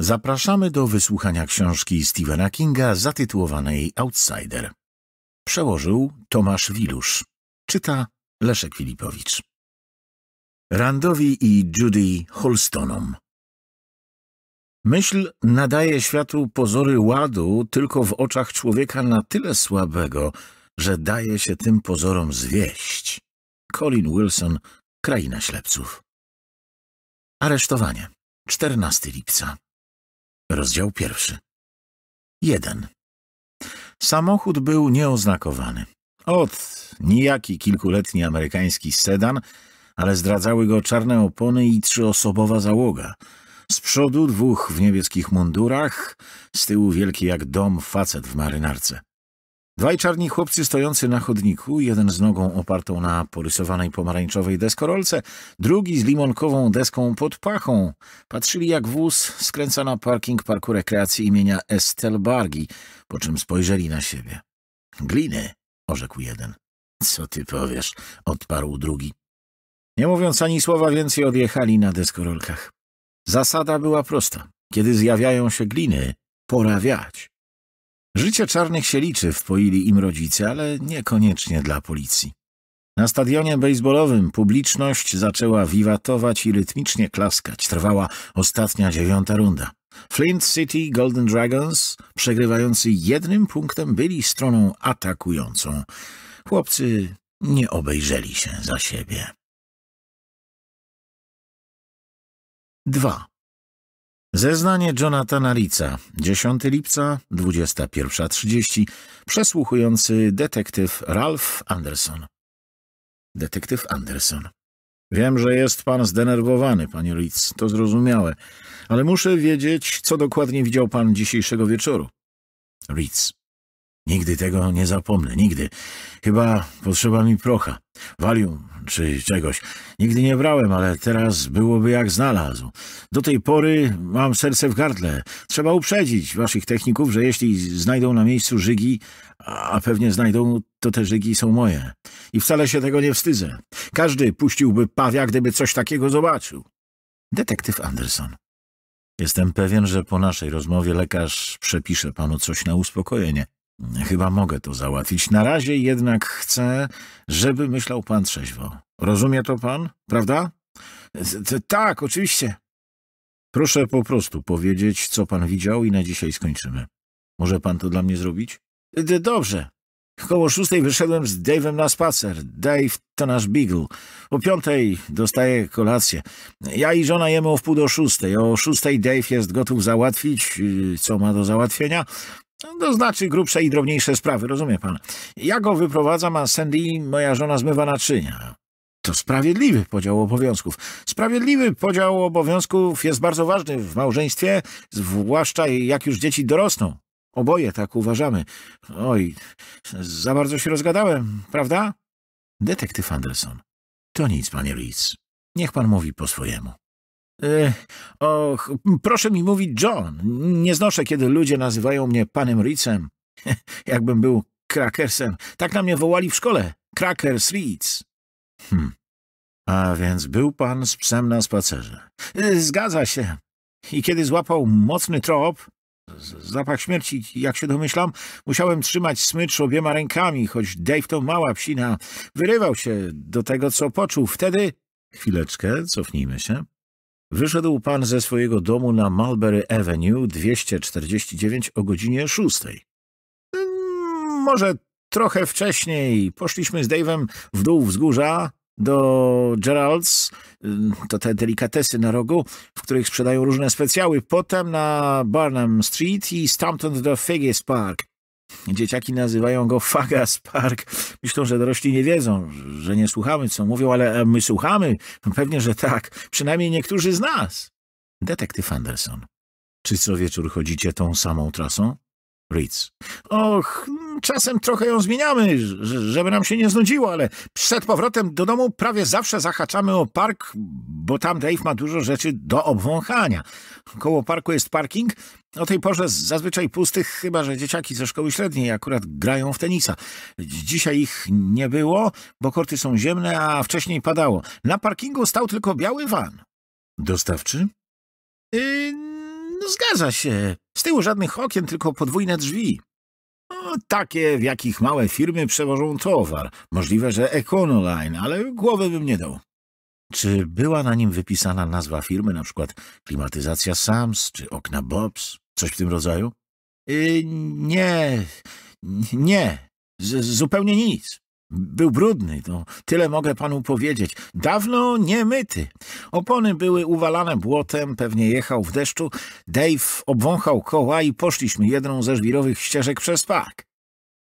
Zapraszamy do wysłuchania książki Stephena Kinga zatytułowanej Outsider. Przełożył Tomasz Wilusz. Czyta Leszek Filipowicz. Randowi i Judy Holstonom. Myśl nadaje światu pozory ładu tylko w oczach człowieka na tyle słabego, że daje się tym pozorom zwieść. Colin Wilson, Kraina Ślepców. Aresztowanie. 14 lipca. Rozdział pierwszy. 1. Samochód był nieoznakowany. Od nijaki kilkuletni amerykański sedan, ale zdradzały go czarne opony i trzyosobowa załoga. Z przodu dwóch w niebieskich mundurach, z tyłu wielki jak dom facet w marynarce. Dwaj czarni chłopcy stojący na chodniku, jeden z nogą opartą na porysowanej pomarańczowej deskorolce, drugi z limonkową deską pod pachą, patrzyli jak wóz skręca na parking parku rekreacji imienia Estelbargi, po czym spojrzeli na siebie. Gliny, orzekł jeden. Co ty powiesz, odparł drugi. Nie mówiąc ani słowa więcej odjechali na deskorolkach. Zasada była prosta. Kiedy zjawiają się gliny, pora wiać. Życie czarnych się liczy, wpoili im rodzice, ale niekoniecznie dla policji. Na stadionie bejsbolowym publiczność zaczęła wiwatować i rytmicznie klaskać. Trwała ostatnia dziewiąta runda. Flint City Golden Dragons, przegrywający jednym punktem, byli stroną atakującą. Chłopcy nie obejrzeli się za siebie. 2. Zeznanie Jonathana Lica, 10 lipca, 21.30, przesłuchujący detektyw Ralph Anderson. Detektyw Anderson. Wiem, że jest pan zdenerwowany, panie Ritz, to zrozumiałe, ale muszę wiedzieć, co dokładnie widział pan dzisiejszego wieczoru. Ritz. Nigdy tego nie zapomnę, nigdy. Chyba potrzeba mi procha, walium czy czegoś. Nigdy nie brałem, ale teraz byłoby jak znalazł. Do tej pory mam serce w gardle. Trzeba uprzedzić waszych techników, że jeśli znajdą na miejscu żygi, a pewnie znajdą, to te żygi są moje. I wcale się tego nie wstydzę. Każdy puściłby pawia, gdyby coś takiego zobaczył. Detektyw Anderson. Jestem pewien, że po naszej rozmowie lekarz przepisze panu coś na uspokojenie. Chyba mogę to załatwić. Na razie jednak chcę, żeby myślał pan trzeźwo. Rozumie to pan, prawda? Tak, oczywiście. Proszę po prostu powiedzieć, co pan widział i na dzisiaj skończymy. Może pan to dla mnie zrobić? D dobrze. Koło szóstej wyszedłem z Dave'em na spacer. Dave to nasz Beagle. O piątej dostaję kolację. Ja i żona jemy o wpół do szóstej. O szóstej Dave jest gotów załatwić, y, co ma do załatwienia. No, to znaczy grubsze i drobniejsze sprawy, rozumie pan. Ja go wyprowadzam, a Sandy, moja żona, zmywa naczynia. To sprawiedliwy podział obowiązków. Sprawiedliwy podział obowiązków jest bardzo ważny w małżeństwie, zwłaszcza jak już dzieci dorosną. Oboje tak uważamy. Oj, za bardzo się rozgadałem, prawda? Detektyw Anderson. To nic, panie Ritz. Niech pan mówi po swojemu och, proszę mi mówić John. Nie znoszę, kiedy ludzie nazywają mnie panem Ritzem. Jakbym był krakersem. Tak na mnie wołali w szkole. Krakers Ritz. Hm. A więc był pan z psem na spacerze. Y, zgadza się. I kiedy złapał mocny trop, zapach śmierci, jak się domyślam, musiałem trzymać smycz obiema rękami, choć Dave to mała psina. Wyrywał się do tego, co poczuł. Wtedy... Chwileczkę, cofnijmy się. Wyszedł pan ze swojego domu na Mulberry Avenue 249 o godzinie 6. Może trochę wcześniej. Poszliśmy z Dave'em w dół wzgórza do Gerald's, to te delikatesy na rogu, w których sprzedają różne specjały. Potem na Barnum Street i stamtąd do Figgis Park. Dzieciaki nazywają go Fagas Park. Myślą, że dorośli nie wiedzą, że nie słuchamy, co mówią, ale e, my słuchamy. Pewnie, że tak. Przynajmniej niektórzy z nas. Detektyw Anderson. Czy co wieczór chodzicie tą samą trasą? Ritz. Och, Czasem trochę ją zmieniamy, żeby nam się nie znudziło, ale przed powrotem do domu prawie zawsze zahaczamy o park, bo tam Dave ma dużo rzeczy do obwąchania. Koło parku jest parking, o tej porze zazwyczaj pustych, chyba że dzieciaki ze szkoły średniej akurat grają w tenisa. Dzisiaj ich nie było, bo korty są ziemne, a wcześniej padało. Na parkingu stał tylko biały van. Dostawczy? Yy, no zgadza się. Z tyłu żadnych okien, tylko podwójne drzwi takie, w jakich małe firmy przewożą towar. Możliwe, że Econoline, ale głowy bym nie dał. Czy była na nim wypisana nazwa firmy, na przykład klimatyzacja Sams czy okna Bobs, coś w tym rodzaju? Y, nie, nie, z, zupełnie nic. Był brudny, no, tyle mogę panu powiedzieć. Dawno nie myty. Opony były uwalane błotem, pewnie jechał w deszczu. Dave obwąchał koła i poszliśmy jedną ze żwirowych ścieżek przez park.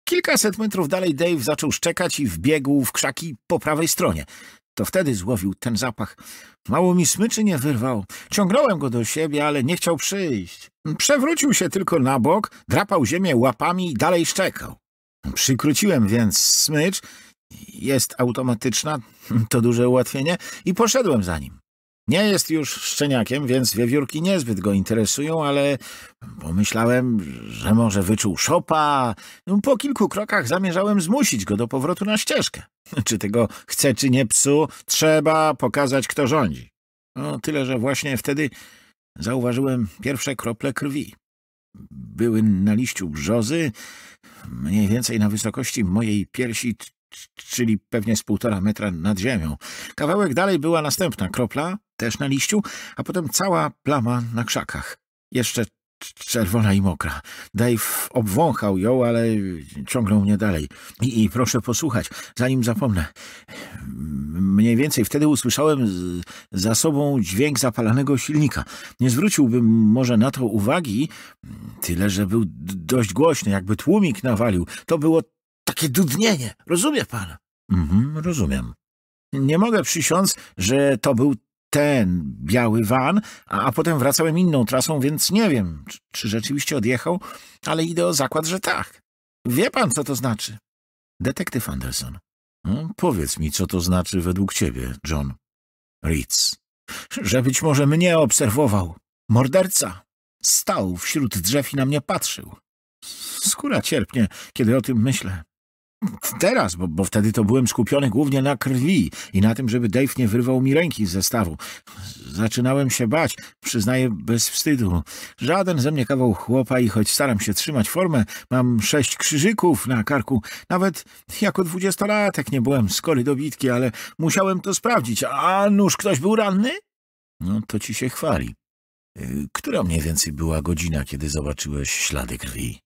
Kilkaset metrów dalej Dave zaczął szczekać i wbiegł w krzaki po prawej stronie. To wtedy złowił ten zapach. Mało mi smyczy nie wyrwał. Ciągnąłem go do siebie, ale nie chciał przyjść. Przewrócił się tylko na bok, drapał ziemię łapami i dalej szczekał. Przykróciłem więc smycz, jest automatyczna, to duże ułatwienie, i poszedłem za nim. Nie jest już szczeniakiem, więc wiewiórki niezbyt go interesują, ale pomyślałem, że może wyczuł szopa. No, po kilku krokach zamierzałem zmusić go do powrotu na ścieżkę. Czy tego chce, czy nie psu, trzeba pokazać, kto rządzi. No, tyle, że właśnie wtedy zauważyłem pierwsze krople krwi były na liściu brzozy, mniej więcej na wysokości mojej piersi, czyli pewnie z półtora metra nad ziemią. Kawałek dalej była następna kropla, też na liściu, a potem cała plama na krzakach. Jeszcze czerwona i mokra. Dave obwąchał ją, ale ciągnął mnie dalej. I, I, proszę posłuchać, zanim zapomnę. Mniej więcej wtedy usłyszałem z, za sobą dźwięk zapalanego silnika. Nie zwróciłbym może na to uwagi, tyle że był dość głośny, jakby tłumik nawalił. To było takie dudnienie. Rozumie pan? Mhm, rozumiem. Nie mogę przysiąc, że to był ten biały van, a, a potem wracałem inną trasą, więc nie wiem, czy, czy rzeczywiście odjechał, ale idę o zakład, że tak. Wie pan, co to znaczy? Detektyw Anderson. No, powiedz mi, co to znaczy według ciebie, John. Ritz. Że być może mnie obserwował. Morderca. Stał wśród drzew i na mnie patrzył. Skóra cierpnie, kiedy o tym myślę. Teraz, bo, bo, wtedy to byłem skupiony głównie na krwi i na tym, żeby Dave nie wyrwał mi ręki z zestawu. Zaczynałem się bać, przyznaję bez wstydu. Żaden ze mnie kawał chłopa i choć staram się trzymać formę, mam sześć krzyżyków na karku. Nawet jako dwudziestolatek nie byłem skory dobitki, ale musiałem to sprawdzić. A nuż ktoś był ranny? No to ci się chwali. Y, która mniej więcej była godzina, kiedy zobaczyłeś ślady krwi?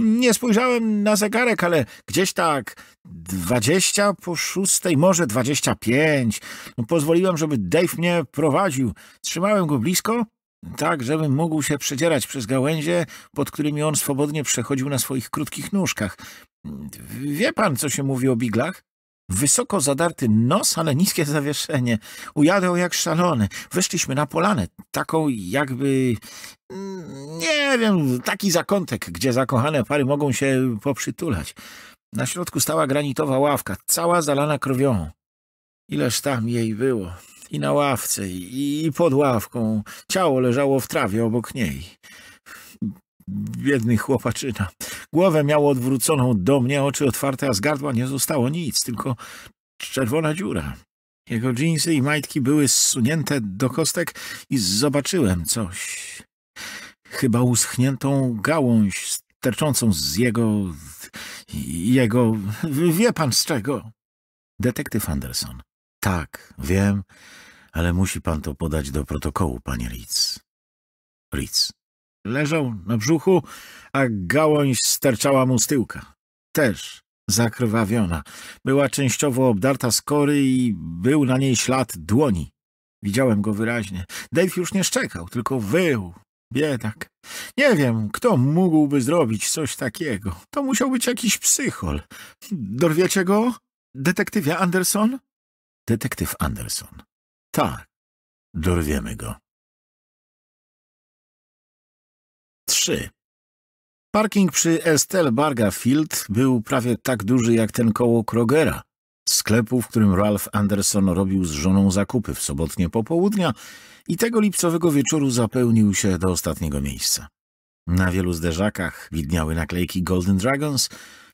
Nie spojrzałem na zegarek, ale gdzieś tak dwadzieścia po szóstej, może dwadzieścia pięć. No, pozwoliłem, żeby Dave mnie prowadził. Trzymałem go blisko, tak żebym mógł się przedzierać przez gałęzie, pod którymi on swobodnie przechodził na swoich krótkich nóżkach. Wie pan, co się mówi o biglach? Wysoko zadarty nos, ale niskie zawieszenie. Ujadał jak szalony. Wyszliśmy na polanę, taką jakby... Nie wiem, taki zakątek, gdzie zakochane pary mogą się poprzytulać. Na środku stała granitowa ławka, cała zalana krwią. Ileż tam jej było. I na ławce, i pod ławką. Ciało leżało w trawie obok niej. Biedny chłopaczyna. Głowę miało odwróconą do mnie, oczy otwarte, a z gardła nie zostało nic, tylko czerwona dziura. Jego dżinsy i majtki były zsunięte do kostek i zobaczyłem coś. Chyba uschniętą gałąź sterczącą z jego... jego... wie pan z czego? Detektyw Anderson. Tak, wiem, ale musi pan to podać do protokołu, panie Ritz. Ritz. Leżał na brzuchu, a gałąź sterczała mu z tyłka. Też zakrwawiona. Była częściowo obdarta z kory i był na niej ślad dłoni. Widziałem go wyraźnie. Dave już nie szczekał, tylko wył. Biedak. Nie wiem, kto mógłby zrobić coś takiego. To musiał być jakiś psychol. Dorwiecie go? Detektywie Anderson? Detektyw Anderson. Tak, dorwiemy go. 3. Parking przy Estel Barga Field był prawie tak duży jak ten koło Krogera, sklepu, w którym Ralph Anderson robił z żoną zakupy w sobotnie popołudnia i tego lipcowego wieczoru zapełnił się do ostatniego miejsca. Na wielu zderzakach widniały naklejki Golden Dragons,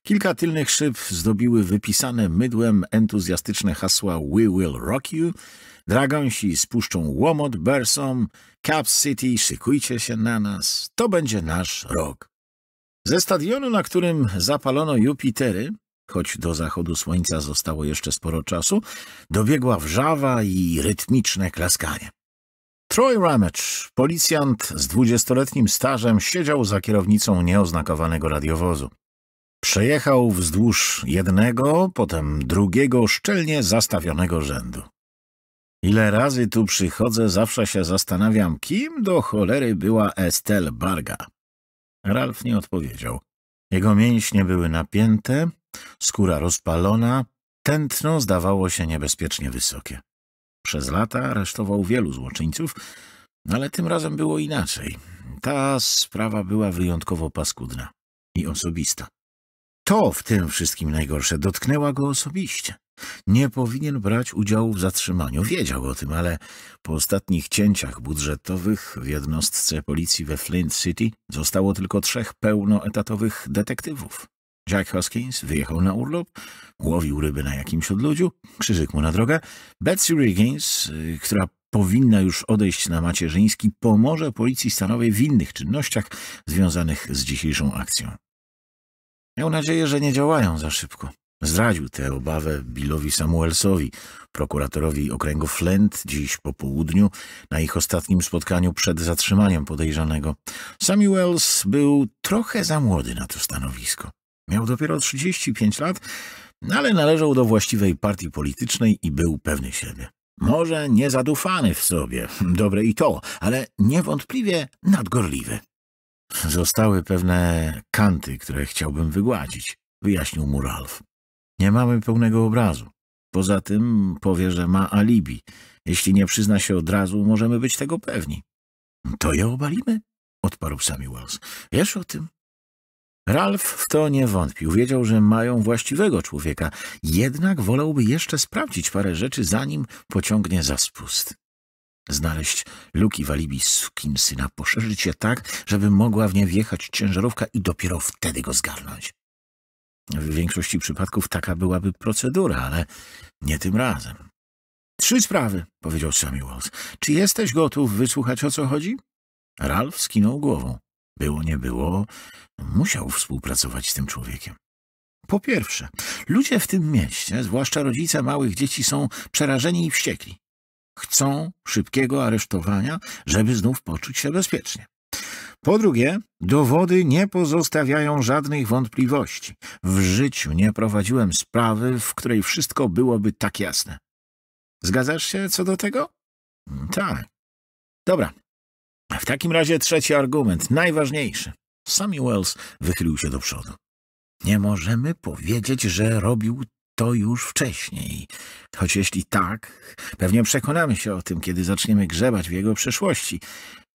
Kilka tylnych szyb zdobiły wypisane mydłem entuzjastyczne hasła We Will Rock You, Dragonsi spuszczą łomot Bersom, Cap City szykujcie się na nas, to będzie nasz rok. Ze stadionu, na którym zapalono Jupitery, choć do zachodu słońca zostało jeszcze sporo czasu, dobiegła wrzawa i rytmiczne klaskanie. Troy Ramage, policjant z dwudziestoletnim stażem, siedział za kierownicą nieoznakowanego radiowozu. Przejechał wzdłuż jednego, potem drugiego, szczelnie zastawionego rzędu. Ile razy tu przychodzę, zawsze się zastanawiam, kim do cholery była Estelle Barga. Ralf nie odpowiedział. Jego mięśnie były napięte, skóra rozpalona, tętno zdawało się niebezpiecznie wysokie. Przez lata aresztował wielu złoczyńców, ale tym razem było inaczej. Ta sprawa była wyjątkowo paskudna i osobista. To w tym wszystkim najgorsze dotknęła go osobiście. Nie powinien brać udziału w zatrzymaniu. Wiedział o tym, ale po ostatnich cięciach budżetowych w jednostce policji we Flint City zostało tylko trzech pełnoetatowych detektywów. Jack Hoskins wyjechał na urlop, łowił ryby na jakimś odludziu, krzyżyk mu na drogę. Betsy Riggins, y, która powinna już odejść na macierzyński, pomoże policji stanowej w innych czynnościach związanych z dzisiejszą akcją. Miał nadzieję, że nie działają za szybko. Zdradził tę obawę Billowi Samuelsowi, prokuratorowi okręgu Flint, dziś po południu, na ich ostatnim spotkaniu przed zatrzymaniem podejrzanego. Samuels był trochę za młody na to stanowisko. Miał dopiero 35 lat, ale należał do właściwej partii politycznej i był pewny siebie. Może zadufany w sobie, dobre i to, ale niewątpliwie nadgorliwy. Zostały pewne kanty, które chciałbym wygładzić, wyjaśnił mu Ralph. Nie mamy pełnego obrazu. Poza tym powie, że ma alibi. Jeśli nie przyzna się od razu, możemy być tego pewni. To je obalimy? odparł sami Wells. Wiesz o tym? Ralph w to nie wątpił. Wiedział, że mają właściwego człowieka. Jednak wolałby jeszcze sprawdzić parę rzeczy, zanim pociągnie za spust. Znaleźć luki w alibi syna poszerzyć je tak, żeby mogła w nie wjechać ciężarówka i dopiero wtedy go zgarnąć. W większości przypadków taka byłaby procedura, ale nie tym razem. Trzy sprawy, powiedział Sammy Czy jesteś gotów wysłuchać o co chodzi? Ralph skinął głową. Było nie było, musiał współpracować z tym człowiekiem. Po pierwsze, ludzie w tym mieście, zwłaszcza rodzice małych dzieci, są przerażeni i wściekli chcą szybkiego aresztowania, żeby znów poczuć się bezpiecznie. Po drugie, dowody nie pozostawiają żadnych wątpliwości. W życiu nie prowadziłem sprawy, w której wszystko byłoby tak jasne. Zgadzasz się co do tego? Mm, tak. Dobra. W takim razie trzeci argument, najważniejszy. Sammy Wells wychylił się do przodu. Nie możemy powiedzieć, że robił to już wcześniej. Choć jeśli tak, pewnie przekonamy się o tym, kiedy zaczniemy grzebać w jego przeszłości.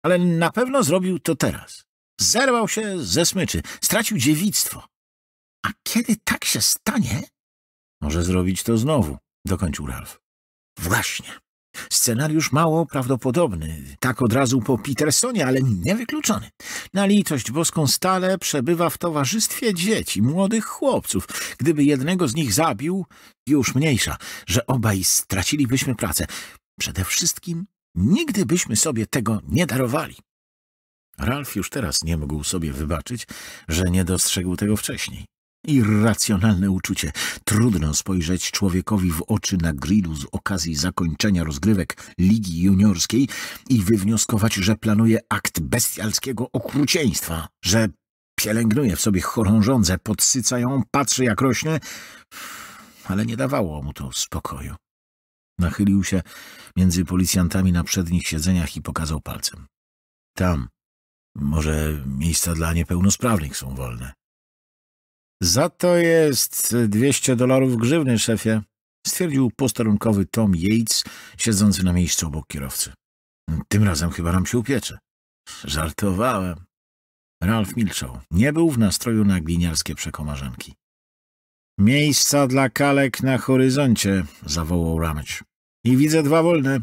Ale na pewno zrobił to teraz. Zerwał się ze smyczy, stracił dziewictwo. A kiedy tak się stanie? Może zrobić to znowu, dokończył Ralf. Właśnie. Scenariusz mało prawdopodobny, tak od razu po Petersonie, ale niewykluczony. Na litość boską stale przebywa w towarzystwie dzieci, młodych chłopców. Gdyby jednego z nich zabił, już mniejsza, że obaj stracilibyśmy pracę. Przede wszystkim nigdy byśmy sobie tego nie darowali. Ralf już teraz nie mógł sobie wybaczyć, że nie dostrzegł tego wcześniej. Irracjonalne uczucie. Trudno spojrzeć człowiekowi w oczy na grillu z okazji zakończenia rozgrywek Ligi Juniorskiej i wywnioskować, że planuje akt bestialskiego okrucieństwa, że pielęgnuje w sobie chorą żądzę, podsyca ją, patrzy jak rośnie, ale nie dawało mu to spokoju. Nachylił się między policjantami na przednich siedzeniach i pokazał palcem. Tam. Może miejsca dla niepełnosprawnych są wolne. Za to jest 200 dolarów grzywny, szefie, stwierdził posterunkowy Tom Yates, siedzący na miejscu obok kierowcy. Tym razem chyba nam się upiecze. Żartowałem. Ralf milczał. Nie był w nastroju na gliniarskie przekomarzanki. Miejsca dla kalek na horyzoncie, zawołał Ramage. I widzę dwa wolne.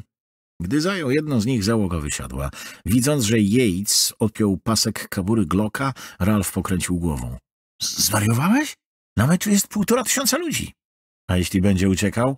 Gdy zajął jedno z nich, załoga wysiadła. Widząc, że Yates odpiął pasek kabury Glocka, Ralf pokręcił głową. Zwariowałeś? Na meczu jest półtora tysiąca ludzi. A jeśli będzie uciekał?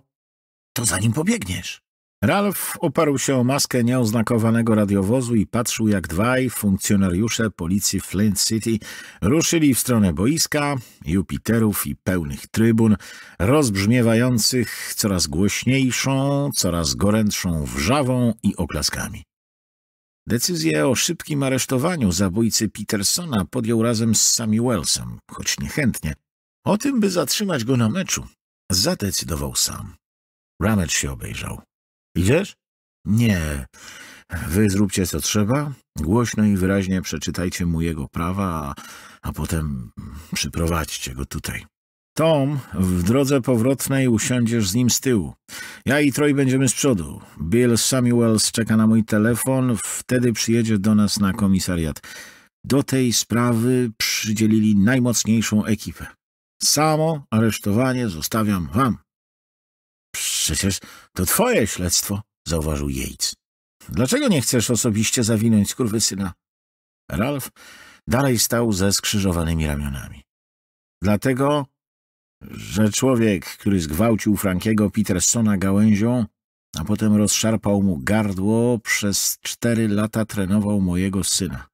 To za nim pobiegniesz. Ralf oparł się o maskę nieoznakowanego radiowozu i patrzył, jak dwaj funkcjonariusze policji Flint City ruszyli w stronę boiska, Jupiterów i pełnych trybun, rozbrzmiewających coraz głośniejszą, coraz gorętszą wrzawą i oklaskami. Decyzję o szybkim aresztowaniu zabójcy Petersona podjął razem z Sammy Wellsem, choć niechętnie. O tym, by zatrzymać go na meczu, zadecydował sam. Ramage się obejrzał. Idziesz? Nie. Wy zróbcie co trzeba, głośno i wyraźnie przeczytajcie mu jego prawa, a, a potem przyprowadźcie go tutaj. Tom, w drodze powrotnej usiądziesz z nim z tyłu. Ja i Troy będziemy z przodu. Bill Samuels czeka na mój telefon, wtedy przyjedzie do nas na komisariat. Do tej sprawy przydzielili najmocniejszą ekipę. Samo aresztowanie zostawiam wam. Przecież to twoje śledztwo, zauważył Yates. Dlaczego nie chcesz osobiście zawinąć syna? Ralph dalej stał ze skrzyżowanymi ramionami. Dlatego, że człowiek, który zgwałcił Frankiego Petersona gałęzią, a potem rozszarpał mu gardło, przez cztery lata trenował mojego syna.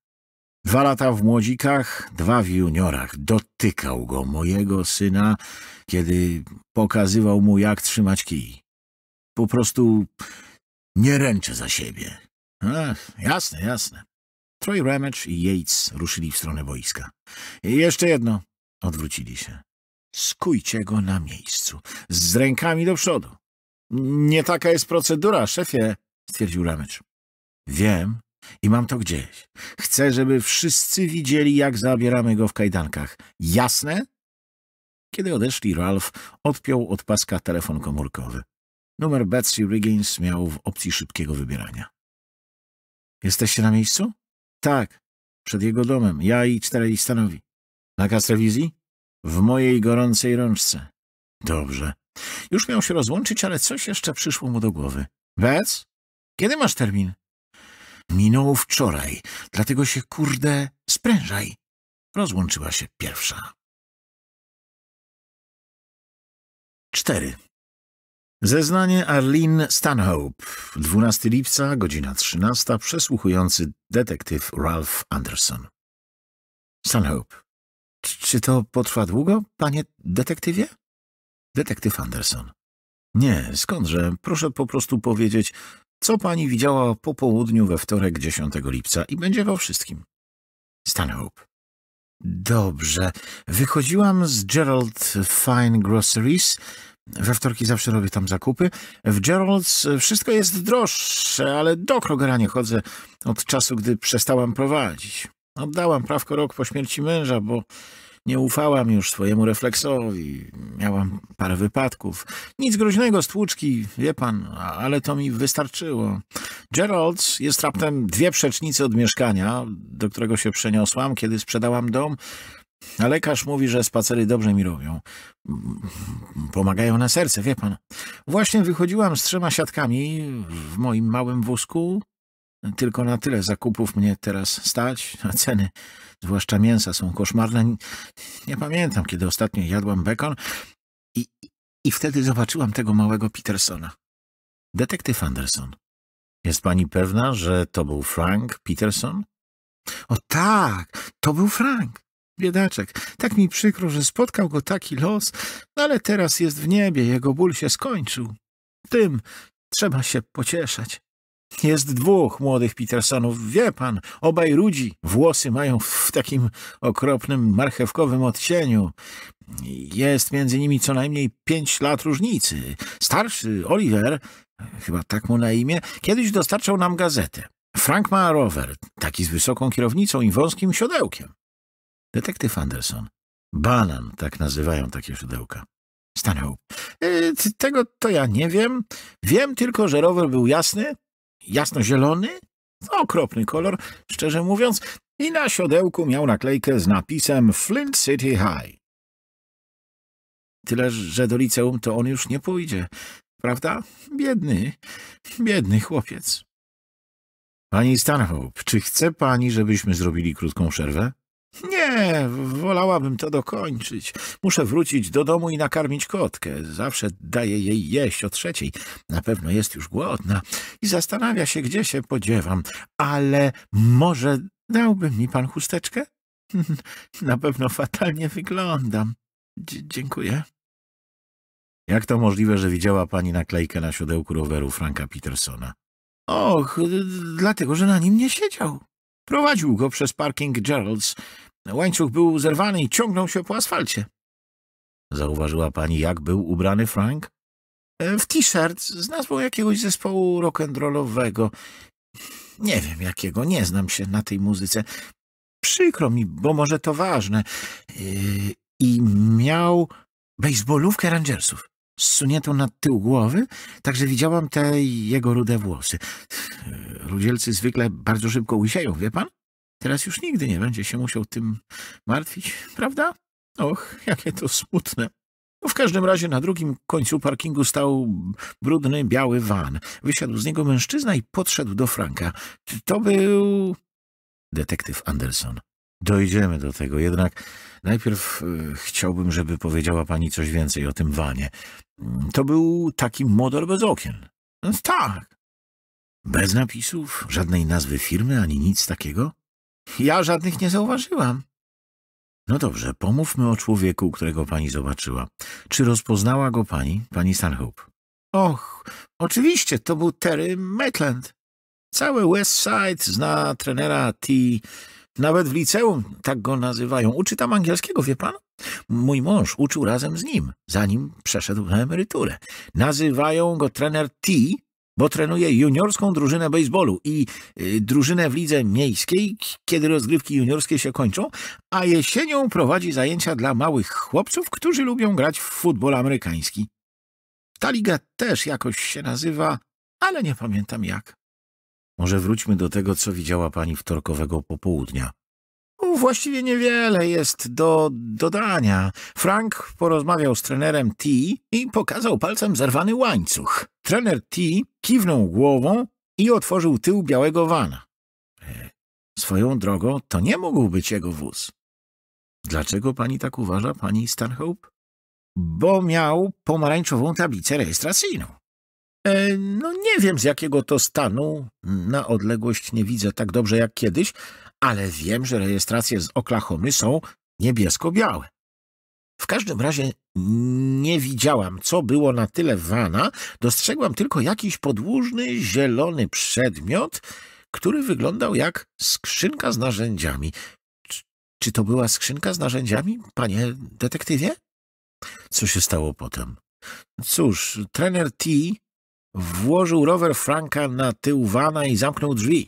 Dwa lata w młodzikach, dwa w juniorach. Dotykał go, mojego syna, kiedy pokazywał mu, jak trzymać kij. Po prostu nie ręczę za siebie. Ach, jasne, jasne. Troy Ramage i Yates ruszyli w stronę boiska. I jeszcze jedno. Odwrócili się. Skójcie go na miejscu, z rękami do przodu. Nie taka jest procedura, szefie, stwierdził Ramecz. Wiem i mam to gdzieś. Chcę, żeby wszyscy widzieli, jak zabieramy go w kajdankach. Jasne? Kiedy odeszli, Ralph odpiął od paska telefon komórkowy. Numer Betsy Riggins miał w opcji szybkiego wybierania. Jesteście na miejscu? Tak, przed jego domem, ja i czterej stanowi. Nakaz rewizji? w mojej gorącej rączce. Dobrze. Już miał się rozłączyć, ale coś jeszcze przyszło mu do głowy. Bec? Kiedy masz termin? Minął wczoraj, dlatego się, kurde, sprężaj. Rozłączyła się pierwsza. Cztery. Zeznanie Arlene Stanhope, 12 lipca, godzina 13, przesłuchujący detektyw Ralph Anderson. Stanhope. Czy to potrwa długo, panie detektywie? Detektyw Anderson. Nie, skądże? Proszę po prostu powiedzieć, co pani widziała po południu we wtorek 10 lipca i będzie o wszystkim. Stanhope. Dobrze. Wychodziłam z Gerald Fine Groceries. We wtorki zawsze robię tam zakupy. W Gerald's wszystko jest droższe, ale do Krogera nie chodzę od czasu, gdy przestałam prowadzić. Oddałam prawko rok po śmierci męża, bo nie ufałam już swojemu refleksowi. Miałam parę wypadków. Nic groźnego, stłuczki, wie pan, ale to mi wystarczyło. Gerald's jest raptem dwie przecznice od mieszkania, do którego się przeniosłam, kiedy sprzedałam dom. A lekarz mówi, że spacery dobrze mi robią. Pomagają na serce, wie pan. Właśnie wychodziłam z trzema siatkami w moim małym wózku, tylko na tyle zakupów mnie teraz stać, a ceny, zwłaszcza mięsa, są koszmarne. Nie pamiętam, kiedy ostatnio jadłam bekon i, i wtedy zobaczyłam tego małego Petersona. Detektyw Anderson. Jest pani pewna, że to był Frank Peterson? O tak, to był Frank. Biedaczek, tak mi przykro, że spotkał go taki los, ale teraz jest w niebie, jego ból się skończył. Tym trzeba się pocieszać. Jest dwóch młodych Petersonów, wie pan, obaj rudzi. Włosy mają w takim okropnym, marchewkowym odcieniu. Jest między nimi co najmniej pięć lat różnicy. Starszy Oliver, chyba tak mu na imię, kiedyś dostarczał nam gazetę. Frank ma rower, taki z wysoką kierownicą i wąskim siodełkiem. Detektyw Anderson. Banan, tak nazywają takie siodełka. Stanął. E, tego to ja nie wiem. Wiem tylko, że rower był jasny, jasnozielony, no, okropny kolor, szczerze mówiąc, i na siodełku miał naklejkę z napisem Flint City High. Tyle, że do liceum to on już nie pójdzie, prawda? Biedny, biedny chłopiec. Pani Stanhope, czy chce pani, żebyśmy zrobili krótką przerwę? Nie, wolałabym to dokończyć. Muszę wrócić do domu i nakarmić kotkę. Zawsze daję jej jeść o trzeciej. Na pewno jest już głodna i zastanawia się, gdzie się podziewam. Ale może dałby mi pan chusteczkę? Na pewno fatalnie wyglądam. D dziękuję. Jak to możliwe, że widziała pani naklejkę na siodełku roweru Franka Petersona? Och, dlatego, że na nim nie siedział. Prowadził go przez parking Geralds. Łańcuch był zerwany i ciągnął się po asfalcie. Zauważyła pani, jak był ubrany Frank? E, w t-shirt z nazwą jakiegoś zespołu rock'n'rollowego. Nie wiem jakiego, nie znam się na tej muzyce. Przykro mi, bo może to ważne. E, I miał bejsbolówkę Rangersów zsuniętą na tył głowy, także widziałam te jego rude włosy. Rudzielcy zwykle bardzo szybko łysieją, wie pan? Teraz już nigdy nie będzie się musiał tym martwić, prawda? Och, jakie to smutne. No, w każdym razie na drugim końcu parkingu stał brudny, biały van. Wysiadł z niego mężczyzna i podszedł do Franka. To był... Detektyw Anderson. Dojdziemy do tego. Jednak najpierw e, chciałbym, żeby powiedziała pani coś więcej o tym wanie. Mm, to był taki model bez okien. tak. Bez napisów, żadnej nazwy firmy ani nic takiego? Ja żadnych nie zauważyłam. No dobrze, pomówmy o człowieku, którego pani zobaczyła. Czy rozpoznała go pani, pani Stanhope? Och, oczywiście, to był Terry Maitland. Cały West Side zna trenera T. Nawet w liceum tak go nazywają. Uczy tam angielskiego, wie pan? Mój mąż uczył razem z nim, zanim przeszedł na emeryturę. Nazywają go trener T, bo trenuje juniorską drużynę baseballu i y, drużynę w lidze miejskiej, kiedy rozgrywki juniorskie się kończą, a jesienią prowadzi zajęcia dla małych chłopców, którzy lubią grać w futbol amerykański. Ta liga też jakoś się nazywa, ale nie pamiętam jak. Może wróćmy do tego, co widziała pani wtorkowego popołudnia. No, właściwie niewiele jest do dodania. Frank porozmawiał z trenerem T i pokazał palcem zerwany łańcuch. Trener T kiwnął głową i otworzył tył białego wana. E, swoją drogą to nie mógł być jego wóz. Dlaczego pani tak uważa, pani Stanhope? Bo miał pomarańczową tablicę rejestracyjną. E, no nie wiem z jakiego to stanu, na odległość nie widzę tak dobrze jak kiedyś, ale wiem, że rejestracje z Oklahomy są niebiesko-białe. W każdym razie nie widziałam, co było na tyle wana, dostrzegłam tylko jakiś podłużny, zielony przedmiot, który wyglądał jak skrzynka z narzędziami. C czy to była skrzynka z narzędziami, panie detektywie? Co się stało potem? Cóż, trener T Włożył rower Franka na tył wana i zamknął drzwi.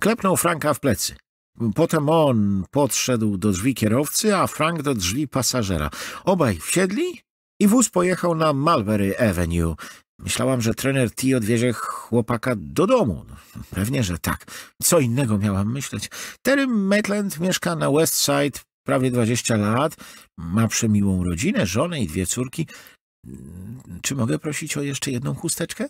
Klepnął Franka w plecy. Potem on podszedł do drzwi kierowcy, a Frank do drzwi pasażera. Obaj wsiedli i wóz pojechał na Mulberry Avenue. Myślałam, że trener T odwiezie chłopaka do domu. Pewnie, że tak. Co innego miałam myśleć. Terry Maitland mieszka na West Side prawie 20 lat. Ma przemiłą rodzinę, żonę i dwie córki. Czy mogę prosić o jeszcze jedną chusteczkę?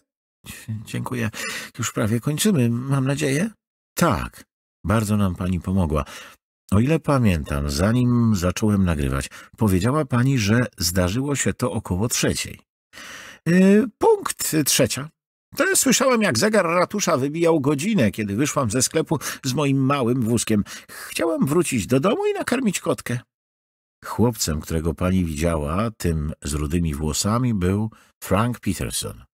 Dziękuję. Już prawie kończymy, mam nadzieję. Tak, bardzo nam pani pomogła. O ile pamiętam, zanim zacząłem nagrywać, powiedziała pani, że zdarzyło się to około trzeciej. Yy, punkt trzecia. To słyszałem, jak zegar ratusza wybijał godzinę, kiedy wyszłam ze sklepu z moim małym wózkiem. Chciałam wrócić do domu i nakarmić kotkę. Chłopcem, którego pani widziała, tym z rudymi włosami, był Frank Peterson.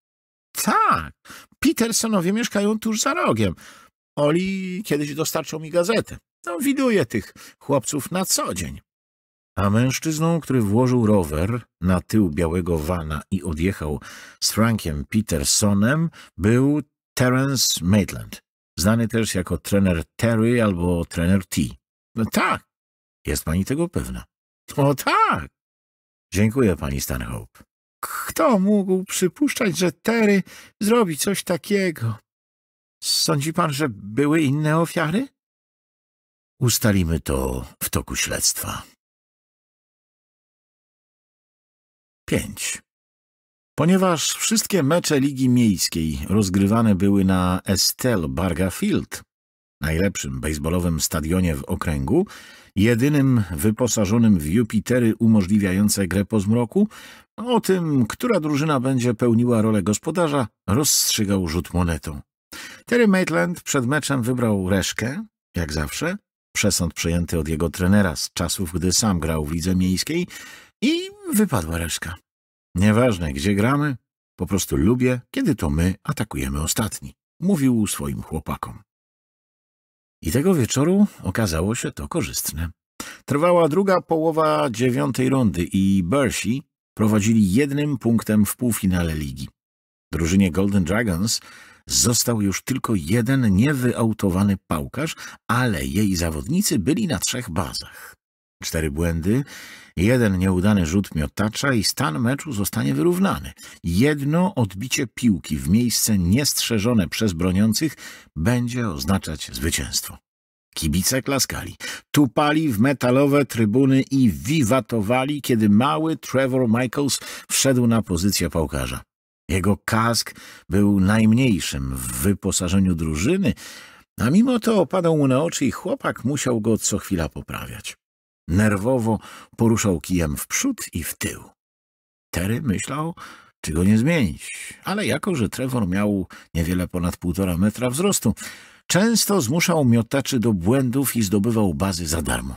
Tak, Petersonowie mieszkają tuż za rogiem. Oli kiedyś dostarczą mi gazetę. No, widuję tych chłopców na co dzień. A mężczyzną, który włożył rower na tył białego wana i odjechał z Frankiem Petersonem, był Terence Maitland, znany też jako trener Terry albo trener T. No, tak, jest pani tego pewna. O tak! Dziękuję pani Stanhope. Kto mógł przypuszczać, że Terry zrobi coś takiego? Sądzi pan, że były inne ofiary? Ustalimy to w toku śledztwa. 5. Ponieważ wszystkie mecze Ligi Miejskiej rozgrywane były na Estelle Barga Field, najlepszym baseballowym stadionie w okręgu, jedynym wyposażonym w Jupitery umożliwiające grę po zmroku, o tym, która drużyna będzie pełniła rolę gospodarza, rozstrzygał rzut monetą. Terry Maitland przed meczem wybrał reszkę, jak zawsze, przesąd przejęty od jego trenera z czasów, gdy sam grał w lidze miejskiej i wypadła reszka. Nieważne, gdzie gramy, po prostu lubię, kiedy to my atakujemy ostatni, mówił swoim chłopakom. I tego wieczoru okazało się to korzystne. Trwała druga połowa dziewiątej rundy i Bershi prowadzili jednym punktem w półfinale ligi. Drużynie Golden Dragons został już tylko jeden niewyautowany pałkarz, ale jej zawodnicy byli na trzech bazach. Cztery błędy Jeden nieudany rzut miotacza i stan meczu zostanie wyrównany. Jedno odbicie piłki w miejsce niestrzeżone przez broniących będzie oznaczać zwycięstwo. Kibice klaskali, tupali w metalowe trybuny i wiwatowali, kiedy mały Trevor Michaels wszedł na pozycję pałkarza. Jego kask był najmniejszym w wyposażeniu drużyny, a mimo to opadał mu na oczy i chłopak musiał go co chwila poprawiać. Nerwowo poruszał kijem w przód i w tył. Terry myślał, czy go nie zmienić, ale jako, że Trevor miał niewiele ponad półtora metra wzrostu, często zmuszał miotaczy do błędów i zdobywał bazy za darmo.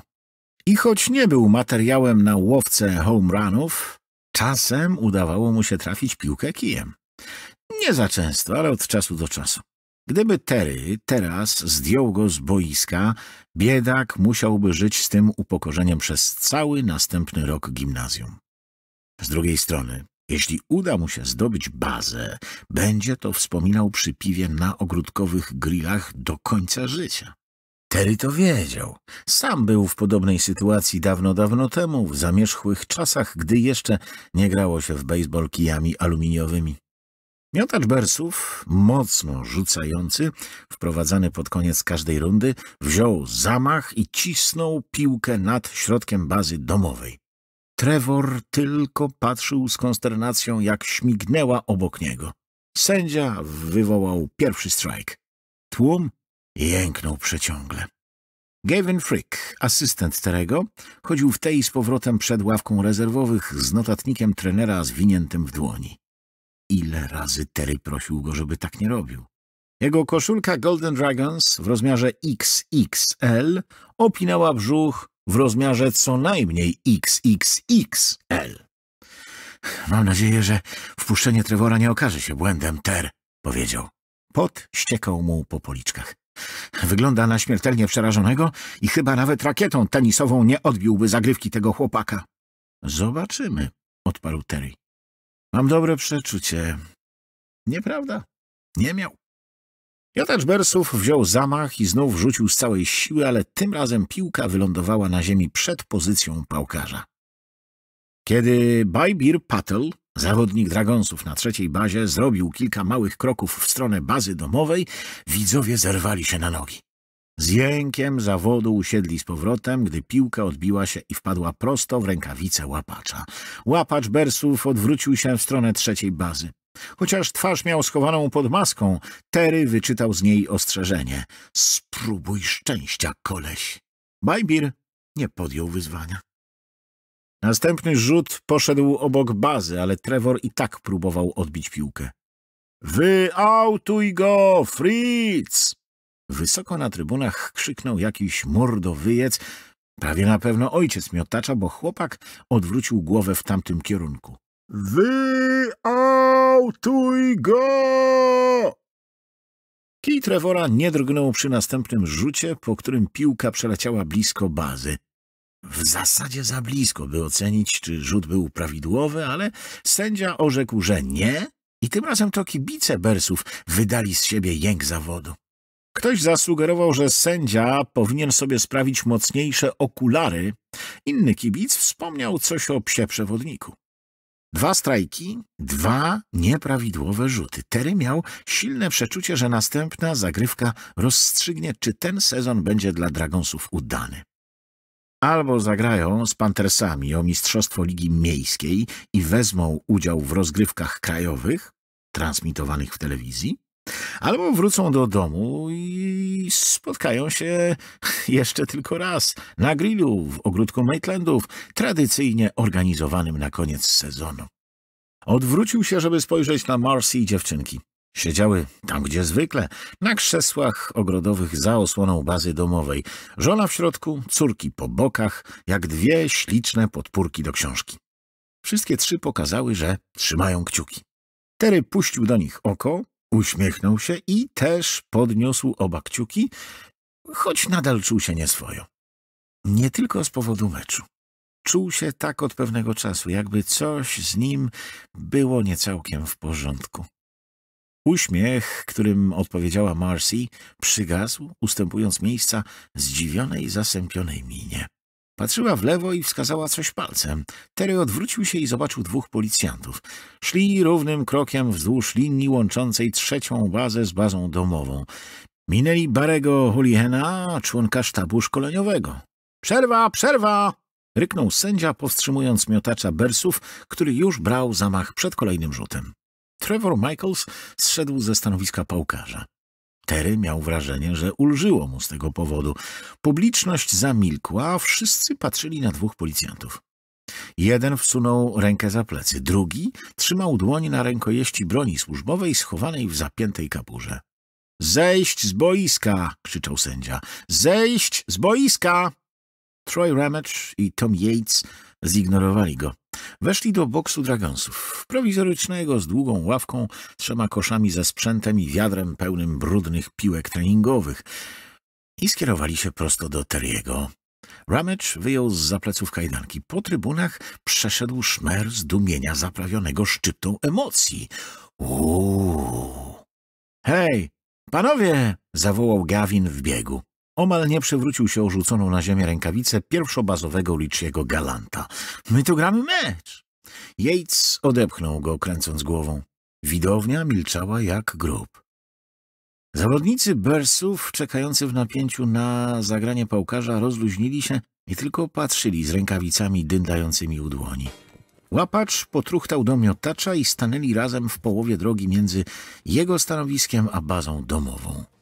I choć nie był materiałem na łowce home runów, czasem udawało mu się trafić piłkę kijem. Nie za często, ale od czasu do czasu. Gdyby Terry teraz zdjął go z boiska, biedak musiałby żyć z tym upokorzeniem przez cały następny rok gimnazjum. Z drugiej strony, jeśli uda mu się zdobyć bazę, będzie to wspominał przy piwie na ogródkowych grillach do końca życia. Terry to wiedział. Sam był w podobnej sytuacji dawno, dawno temu, w zamierzchłych czasach, gdy jeszcze nie grało się w baseball kijami aluminiowymi. Miotacz bersów, mocno rzucający, wprowadzany pod koniec każdej rundy, wziął zamach i cisnął piłkę nad środkiem bazy domowej. Trevor tylko patrzył z konsternacją, jak śmignęła obok niego. Sędzia wywołał pierwszy strajk. Tłum jęknął przeciągle. Gavin Frick, asystent Terego, chodził w tej z powrotem przed ławką rezerwowych z notatnikiem trenera zwiniętym w dłoni. Ile razy Terry prosił go, żeby tak nie robił. Jego koszulka Golden Dragons w rozmiarze XXL opinała brzuch w rozmiarze co najmniej XXXL. Mam nadzieję, że wpuszczenie Trevora nie okaże się błędem, Ter, powiedział. Pot ściekał mu po policzkach. Wygląda na śmiertelnie przerażonego i chyba nawet rakietą tenisową nie odbiłby zagrywki tego chłopaka. Zobaczymy, odparł Terry. Mam dobre przeczucie. Nieprawda. Nie miał. Jotacz Bersów wziął zamach i znów rzucił z całej siły, ale tym razem piłka wylądowała na ziemi przed pozycją pałkarza. Kiedy Bajbir Patel, zawodnik Dragonsów na trzeciej bazie, zrobił kilka małych kroków w stronę bazy domowej, widzowie zerwali się na nogi. Z jękiem zawodu usiedli z powrotem, gdy piłka odbiła się i wpadła prosto w rękawice łapacza. Łapacz Bersów odwrócił się w stronę trzeciej bazy. Chociaż twarz miał schowaną pod maską, Terry wyczytał z niej ostrzeżenie. Spróbuj szczęścia, koleś. Bajbir nie podjął wyzwania. Następny rzut poszedł obok bazy, ale Trevor i tak próbował odbić piłkę. Wyautuj go, Fritz! Wysoko na trybunach krzyknął jakiś mordowyjec, prawie na pewno ojciec miotacza, bo chłopak odwrócił głowę w tamtym kierunku. Wyautuj go! Kij Trevora nie drgnął przy następnym rzucie, po którym piłka przeleciała blisko bazy. W zasadzie za blisko, by ocenić, czy rzut był prawidłowy, ale sędzia orzekł, że nie i tym razem to kibice Bersów wydali z siebie jęk zawodu. Ktoś zasugerował, że sędzia powinien sobie sprawić mocniejsze okulary. Inny kibic wspomniał coś o psie przewodniku. Dwa strajki, dwa nieprawidłowe rzuty. Terry miał silne przeczucie, że następna zagrywka rozstrzygnie, czy ten sezon będzie dla Dragonsów udany. Albo zagrają z Pantersami o Mistrzostwo Ligi Miejskiej i wezmą udział w rozgrywkach krajowych, transmitowanych w telewizji, Albo wrócą do domu i spotkają się jeszcze tylko raz na grillu w ogródku Maitlandów, tradycyjnie organizowanym na koniec sezonu. Odwrócił się, żeby spojrzeć na Marcy i dziewczynki. Siedziały tam, gdzie zwykle, na krzesłach ogrodowych za osłoną bazy domowej. Żona w środku, córki po bokach, jak dwie śliczne podpórki do książki. Wszystkie trzy pokazały, że trzymają kciuki. Terry puścił do nich oko, Uśmiechnął się i też podniósł oba kciuki, choć nadal czuł się nieswojo. Nie tylko z powodu meczu. Czuł się tak od pewnego czasu, jakby coś z nim było niecałkiem w porządku. Uśmiech, którym odpowiedziała Marcy, przygasł, ustępując miejsca zdziwionej, zasępionej minie. Patrzyła w lewo i wskazała coś palcem. Terry odwrócił się i zobaczył dwóch policjantów. Szli równym krokiem wzdłuż linii łączącej trzecią bazę z bazą domową. Minęli Barego Hulihena, członka sztabu szkoleniowego. Przerwa, przerwa! Ryknął sędzia, powstrzymując miotacza Bersów, który już brał zamach przed kolejnym rzutem. Trevor Michaels zszedł ze stanowiska pałkarza. Terry miał wrażenie, że ulżyło mu z tego powodu. Publiczność zamilkła, a wszyscy patrzyli na dwóch policjantów. Jeden wsunął rękę za plecy, drugi trzymał dłoń na rękojeści broni służbowej schowanej w zapiętej kapurze. — Zejść z boiska! — krzyczał sędzia. — Zejść z boiska! Troy Ramage i Tom Yates zignorowali go. Weszli do boksu Dragonsów, prowizorycznego, z długą ławką, trzema koszami ze sprzętem i wiadrem pełnym brudnych piłek treningowych i skierowali się prosto do Teriego. Ramage wyjął z zapleców kajdanki. Po trybunach przeszedł szmer zdumienia zaprawionego szczyptą emocji. Uuu! Hej, panowie! zawołał Gavin w biegu. Omal nie przewrócił się orzuconą na ziemię rękawicę pierwszobazowego Lichiego Galanta. My tu gramy mecz! Yates odepchnął go, kręcąc głową. Widownia milczała jak grób. Zawodnicy Bersów, czekający w napięciu na zagranie pałkarza, rozluźnili się i tylko patrzyli z rękawicami dyndającymi u dłoni. Łapacz potruchtał do miotacza i stanęli razem w połowie drogi między jego stanowiskiem a bazą domową.